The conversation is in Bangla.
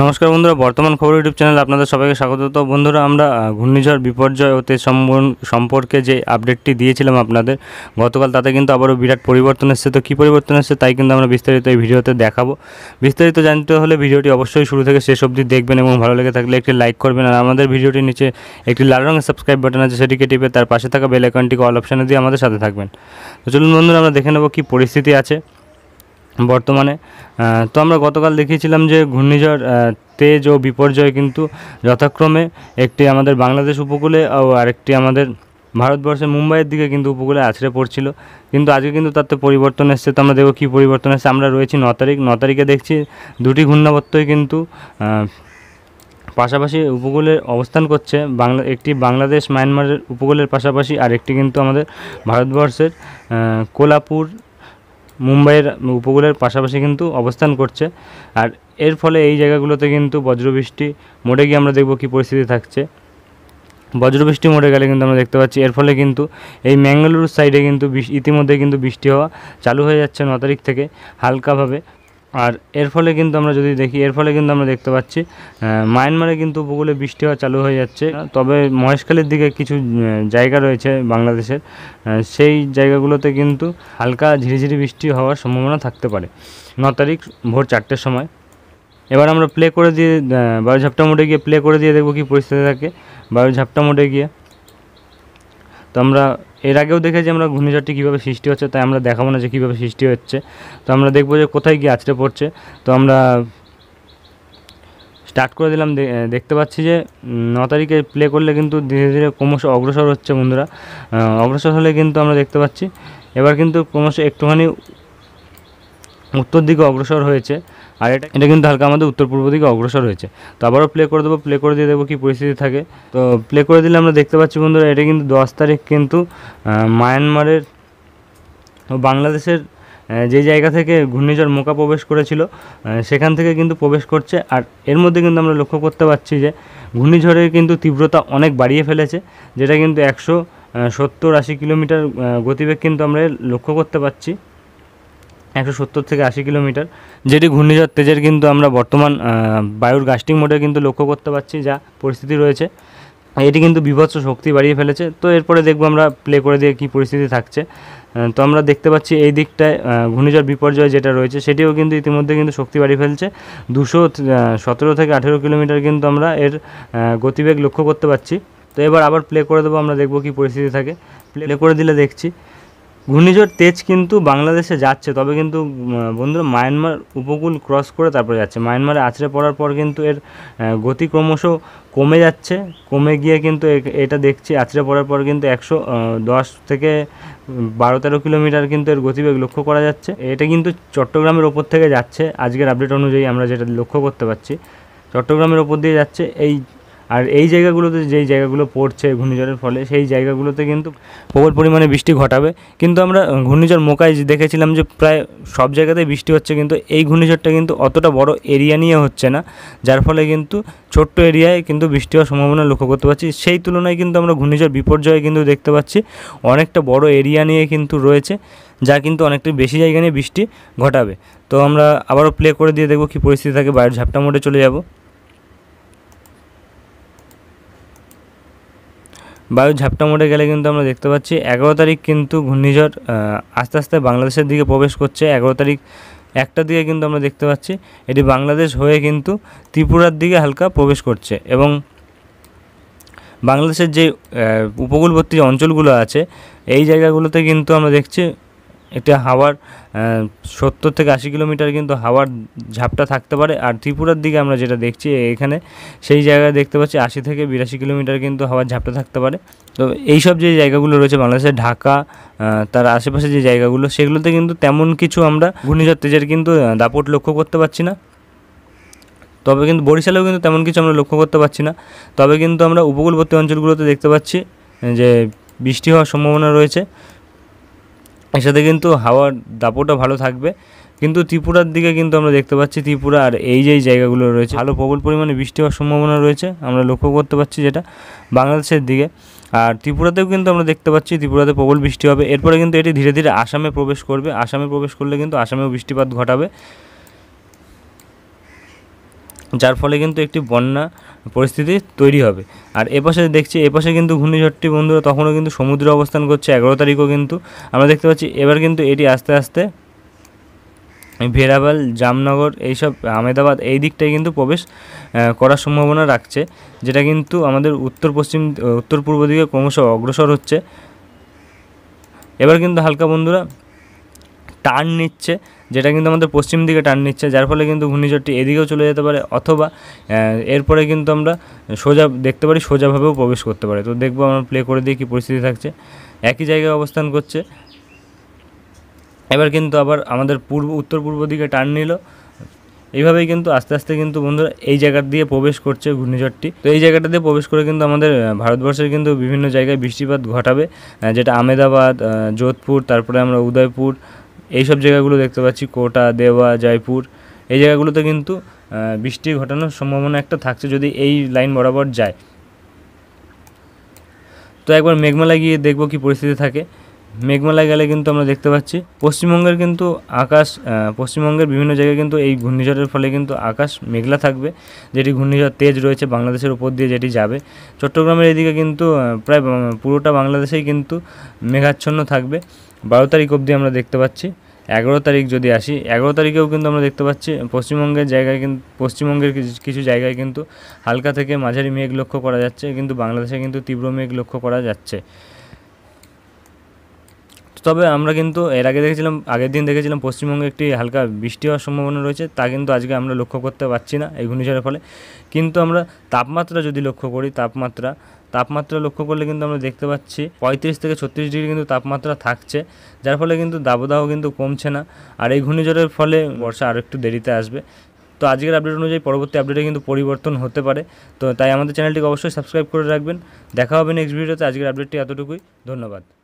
নমস্কার বন্ধুরা বর্তমান খবর ইউটিউব চ্যানেল আপনাদের সবাইকে স্বাগত তো বন্ধুরা আমরা ঘূর্ণিঝড় বিপর্যয় হতে সম্পর্কে যে আপডেটটি দিয়েছিলাম আপনাদের গতকাল তাতে কিন্তু আবারও বিরাট পরিবর্তন এসেছে তো কী পরিবর্তন এসেছে তাই কিন্তু আমরা বিস্তারিত এই ভিডিওতে দেখাবো বিস্তারিত জানতে হলে ভিডিওটি অবশ্যই শুরু থেকে শেষ অবধি দেখবেন এবং ভালো লেগে থাকলে একটি লাইক করবেন আর আমাদের ভিডিওটির নিচে একটি লাল রঙের সাবস্ক্রাইব বাটন আছে সেটিকে টিপে তার পাশে থাকা বেল আইকনটিকে অল অপশানে দিয়ে আমাদের সাথে থাকবেন তো চলুন বন্ধুরা আমরা দেখে নেবো কী পরিস্থিতি আছে বর্তমানে তো আমরা গতকাল দেখিয়েছিলাম যে ঘূর্ণিঝড় তেজ ও বিপর্যয় কিন্তু যথাক্রমে একটি আমাদের বাংলাদেশ উপকূলে ও আরেকটি আমাদের ভারতবর্ষে মুম্বাইয়ের দিকে কিন্তু উপকূলে আছড়ে পড়ছিল কিন্তু আজকে কিন্তু তাতে পরিবর্তন এসছে তো আমরা দেখব কী পরিবর্তন এসছে আমরা রয়েছি ন তারিখ ন তারিখে দেখছি দুটি ঘূর্ণাবর্তই কিন্তু পাশাপাশি উপকূলে অবস্থান করছে বাংলা একটি বাংলাদেশ মায়ানমারের উপকূলের পাশাপাশি আর একটি কিন্তু আমাদের ভারতবর্ষের কোলাপুর মুম্বাইয়ের উপকূলের পাশাপাশি কিন্তু অবস্থান করছে আর এর ফলে এই জায়গাগুলোতে কিন্তু বজ্রবৃষ্টি মোড়ে গিয়ে আমরা দেখব কী পরিস্থিতি থাকছে বজ্রবৃষ্টি মরে গেলে কিন্তু আমরা দেখতে পাচ্ছি এর ফলে কিন্তু এই ম্যাঙ্গালুরুর সাইডে কিন্তু ইতিমধ্যে কিন্তু বৃষ্টি হওয়া চালু হয়ে যাচ্ছে ন তারিখ থেকে হালকাভাবে আর এর ফলে কিন্তু আমরা যদি দেখি এর ফলে কিন্তু আমরা দেখতে পাচ্ছি মায়ানমারে কিন্তু উপকূলে বৃষ্টি হওয়া চালু হয়ে যাচ্ছে তবে মহেশখালীর দিকে কিছু জায়গা রয়েছে বাংলাদেশের সেই জায়গাগুলোতে কিন্তু হালকা ঝিরিঝিরি বৃষ্টি হওয়ার সম্ভাবনা থাকতে পারে ন তারিখ ভোর চারটের সময় এবার আমরা প্লে করে দিয়ে বায়ুঝাপটা মোটে গিয়ে প্লে করে দিয়ে দেখব কী পরিস্থিতি থাকে বায়ু ঝাপটা মোটে গিয়ে তো আমরা এর আগেও দেখেছি আমরা ঘূর্ণিঝড়টি কীভাবে সৃষ্টি হচ্ছে তাই আমরা দেখাবো না যে কীভাবে সৃষ্টি হচ্ছে তো আমরা দেখবো যে কোথায় গিয়ে আছড়ে পড়ছে তো আমরা স্টার্ট করে দিলাম দেখতে পাচ্ছি যে ন তারিখে প্লে করলে কিন্তু ধীরে ধীরে ক্রমশ অগ্রসর হচ্ছে বন্ধুরা অগ্রসর হলে কিন্তু আমরা দেখতে পাচ্ছি এবার কিন্তু ক্রমশ একটুখানি উত্তর দিকে অগ্রসর হয়েছে আর এটা এটা কিন্তু হালকা আমাদের উত্তর পূর্ব দিকে অগ্রসর হয়েছে তো আবারও প্লে করে দেবো প্লে করে দিয়ে দেবো কী পরিস্থিতি থাকে তো প্লে করে দিলে আমরা দেখতে পাচ্ছি বন্ধুরা এটা কিন্তু দশ তারিখ কিন্তু মায়ানমারের বাংলাদেশের যে জায়গা থেকে ঘূর্ণিঝড় মোকা প্রবেশ করেছিল সেখান থেকে কিন্তু প্রবেশ করছে আর এর মধ্যে কিন্তু আমরা লক্ষ্য করতে পারছি যে ঘূর্ণিঝড়ের কিন্তু তীব্রতা অনেক বাড়িয়ে ফেলেছে যেটা কিন্তু একশো সত্তর আশি কিলোমিটার গতিবেগ কিন্তু আমরা লক্ষ্য করতে পারছি একশো সত্তর থেকে আশি কিলোমিটার যেটি ঘূর্ণিঝড় তেজের কিন্তু আমরা বর্তমান বায়ুর গাস্টিং মোডে কিন্তু লক্ষ্য করতে পারছি যা পরিস্থিতি রয়েছে এটি কিন্তু বিভৎস শক্তি বাড়িয়ে ফেলেছে তো এরপরে দেখবো আমরা প্লে করে দিয়ে কী পরিস্থিতি থাকছে তো আমরা দেখতে পাচ্ছি এই দিকটায় ঘূর্ণিঝড় বিপর্যয় যেটা রয়েছে সেটিও কিন্তু ইতিমধ্যে কিন্তু শক্তি বাড়িয়ে ফেলছে দুশো সতেরো থেকে আঠেরো কিলোমিটার কিন্তু আমরা এর গতিবেগ লক্ষ্য করতে পারছি তো এবার আবার প্লে করে দেবো আমরা দেখবো কী পরিস্থিতি থাকে প্লে করে দিলে দেখছি ঘূর্ণিঝড় তেজ কিন্তু বাংলাদেশে যাচ্ছে তবে কিন্তু বন্ধুরা মায়ানমার উপকূল ক্রস করে তারপরে যাচ্ছে মায়ানমারে আছড়ে পড়ার পর কিন্তু এর গতি ক্রমশ কমে যাচ্ছে কমে গিয়ে কিন্তু এটা দেখছি আছড়ে পড়ার পর কিন্তু একশো দশ থেকে বারো তেরো কিলোমিটার কিন্তু এর গতিবেগ লক্ষ্য করা যাচ্ছে এটা কিন্তু চট্টগ্রামের ওপর থেকে যাচ্ছে আজকের আপডেট অনুযায়ী আমরা যেটা লক্ষ্য করতে পারছি চট্টগ্রামের ওপর দিয়ে যাচ্ছে এই আর এই জায়গাগুলোতে যেই জায়গাগুলো পড়ছে ঘূর্ণিঝড়ের ফলে সেই জায়গাগুলোতে কিন্তু প্রবল পরিমাণে বৃষ্টি ঘটাবে কিন্তু আমরা ঘূর্ণিঝড় মোকায় দেখেছিলাম যে প্রায় সব জায়গাতেই বৃষ্টি হচ্ছে কিন্তু এই ঘূর্ণিঝড়টা কিন্তু অতটা বড় এরিয়া নিয়ে হচ্ছে না যার ফলে কিন্তু ছোট্ট এরিয়ায় কিন্তু বৃষ্টি হওয়ার সম্ভাবনা লক্ষ্য করতে পারছি সেই তুলনায় কিন্তু আমরা ঘূর্ণিঝড় বিপর্যয় কিন্তু দেখতে পাচ্ছি অনেকটা বড় এরিয়া নিয়ে কিন্তু রয়েছে যা কিন্তু অনেকটা বেশি জায়গা নিয়ে বৃষ্টি ঘটাবে তো আমরা আবারও প্লে করে দিয়ে দেখব কী পরিস্থিতি থাকে বাইরের ঝাপটা মোটে চলে যাবো বায়ু ঝাপটা মোড়ে গেলে কিন্তু আমরা দেখতে পাচ্ছি এগারো তারিখ কিন্তু ঘূর্ণিঝড় আস্তে আস্তে বাংলাদেশের দিকে প্রবেশ করছে এগারো তারিখ একটার দিকে কিন্তু আমরা দেখতে পাচ্ছি এটি বাংলাদেশ হয়ে কিন্তু ত্রিপুরার দিকে হালকা প্রবেশ করছে এবং বাংলাদেশের যে উপকূলবর্তী অঞ্চলগুলো আছে এই জায়গাগুলোতে কিন্তু আমরা দেখছি একটি হাওয়ার সত্তর থেকে আশি কিলোমিটার কিন্তু হাওয়ার ঝাপটা থাকতে পারে আর ত্রিপুরার দিকে আমরা যেটা দেখছি এখানে সেই জায়গায় দেখতে পাচ্ছি আশি থেকে বিরাশি কিলোমিটার কিন্তু হাওয়ার ঝাপটা থাকতে পারে তো এইসব যে জায়গাগুলো রয়েছে বাংলাদেশের ঢাকা তার আশেপাশে যে জায়গাগুলো সেগুলোতে কিন্তু তেমন কিছু আমরা ঘূর্ণিঝড় তেজের কিন্তু দাপট লক্ষ্য করতে পারছি না তবে কিন্তু বরিশালেও কিন্তু তেমন কিছু আমরা লক্ষ্য করতে পারছি না তবে কিন্তু আমরা উপকূলবর্তী অঞ্চলগুলোতে দেখতে পাচ্ছি যে বৃষ্টি হওয়ার সম্ভাবনা রয়েছে এর সাথে কিন্তু হাওয়ার দাপটা ভালো থাকবে কিন্তু ত্রিপুরার দিকে কিন্তু আমরা দেখতে পাচ্ছি ত্রিপুরা আর এই যে জায়গাগুলো রয়েছে ভালো প্রবল পরিমাণে বৃষ্টি হওয়ার সম্ভাবনা রয়েছে আমরা লক্ষ্য করতে পারছি যেটা বাংলাদেশের দিকে আর ত্রিপুরাতেও কিন্তু আমরা দেখতে পাচ্ছি ত্রিপুরাতে প্রবল বৃষ্টি হবে এরপরে কিন্তু এটি ধীরে ধীরে আসামে প্রবেশ করবে আসামে প্রবেশ করলে কিন্তু আসামেও বৃষ্টিপাত ঘটাবে যার ফলে কিন্তু একটি বন্যা পরিস্থিতি তৈরি হবে আর এপাশে দেখছি এপাশে কিন্তু ঘূর্ণিঝড়টি বন্ধুরা তখনও কিন্তু সমুদ্রে অবস্থান করছে এগারো তারিখও কিন্তু আমরা দেখতে পাচ্ছি এবার কিন্তু এটি আস্তে আস্তে ভেরাবাল জামনগর এইসব আহমেদাবাদ এই দিকটায় কিন্তু প্রবেশ করার সম্ভাবনা রাখছে যেটা কিন্তু আমাদের উত্তর পশ্চিম উত্তর পূর্ব দিকে ক্রমশ অগ্রসর হচ্ছে এবার কিন্তু হালকা বন্ধুরা টার্ন নিচ্ছে যেটা কিন্তু আমাদের পশ্চিম দিকে টার্ন নিচ্ছে যার ফলে কিন্তু ঘূর্ণিঝড়টি এদিকেও চলে যেতে পারে অথবা এরপরে কিন্তু আমরা সোজা দেখতে পারি সোজাভাবেও প্রবেশ করতে পারে তো দেখবো আমরা প্লে করে দিয়ে কী পরিস্থিতি থাকছে একই জায়গায় অবস্থান করছে এবার কিন্তু আবার আমাদের পূর্ব উত্তর পূর্ব দিকে টার্ন নিল এইভাবেই কিন্তু আস্তে আস্তে কিন্তু বন্ধুরা এই জায়গা দিয়ে প্রবেশ করছে ঘূর্ণিঝড়টি তো এই জায়গাটা দিয়ে প্রবেশ করে কিন্তু আমাদের ভারতবর্ষের কিন্তু বিভিন্ন জায়গায় বৃষ্টিপাত ঘটাবে যেটা আমেদাবাদ যোধপুর তারপরে আমরা উদয়পুর এইসব জায়গাগুলো দেখতে পাচ্ছি কোটা দেওয়া জয়পুর এই জায়গাগুলোতে কিন্তু বৃষ্টি ঘটানোর সম্ভাবনা একটা থাকছে যদি এই লাইন বরাবর যায় তো একবার মেঘমালা গিয়ে দেখব কি পরিস্থিতি থাকে মেঘমালা গেলে কিন্তু আমরা দেখতে পাচ্ছি পশ্চিমবঙ্গের কিন্তু আকাশ পশ্চিমবঙ্গের বিভিন্ন জায়গায় কিন্তু এই ঘূর্ণিঝড়ের ফলে কিন্তু আকাশ মেঘলা থাকবে যেটি ঘূর্ণিঝড় তেজ রয়েছে বাংলাদেশের উপর দিয়ে যেটি যাবে চট্টগ্রামের এদিকে কিন্তু প্রায় পুরোটা বাংলাদেশেই কিন্তু মেঘাচ্ছন্ন থাকবে বারো তারিখ অবধি আমরা দেখতে পাচ্ছি এগারো তারিখ যদি আসি এগারো তারিখেও কিন্তু আমরা দেখতে পাচ্ছি পশ্চিমবঙ্গের জায়গায় কিন্তু পশ্চিমবঙ্গের কিছু জায়গায় কিন্তু হালকা থেকে মাঝারি মেঘ লক্ষ্য করা যাচ্ছে কিন্তু বাংলাদেশে কিন্তু তীব্র মেঘ লক্ষ্য করা যাচ্ছে তবে আমরা কিন্তু এর আগে দেখেছিলাম আগের দিন দেখেছিলাম পশ্চিমবঙ্গে একটি হালকা বৃষ্টি হওয়ার সম্ভাবনা রয়েছে তা কিন্তু আজকে আমরা লক্ষ্য করতে পারছি না এই ঘূর্ণিঝড়ের ফলে কিন্তু আমরা তাপমাত্রা যদি লক্ষ্য করি তাপমাত্রা তাপমাত্রা লক্ষ্য করলে কিন্তু আমরা দেখতে পাচ্ছি পঁয়ত্রিশ থেকে ছত্রিশ ডিগ্রি কিন্তু তাপমাত্রা থাকছে যার ফলে কিন্তু দাবদাহ কিন্তু কমছে না আর এই ঘূর্ণিঝড়ের ফলে বর্ষা আরও একটু দেরিতে আসবে তো আজকের আপডেট অনুযায়ী পরবর্তী আপডেটে কিন্তু পরিবর্তন হতে পারে তো তাই আমাদের চ্যানেলটিকে অবশ্যই সাবস্ক্রাইব করে রাখবেন দেখা হবে নেক্সট ভিডিওতে আজকের আপডেটটি এতটুকুই ধন্যবাদ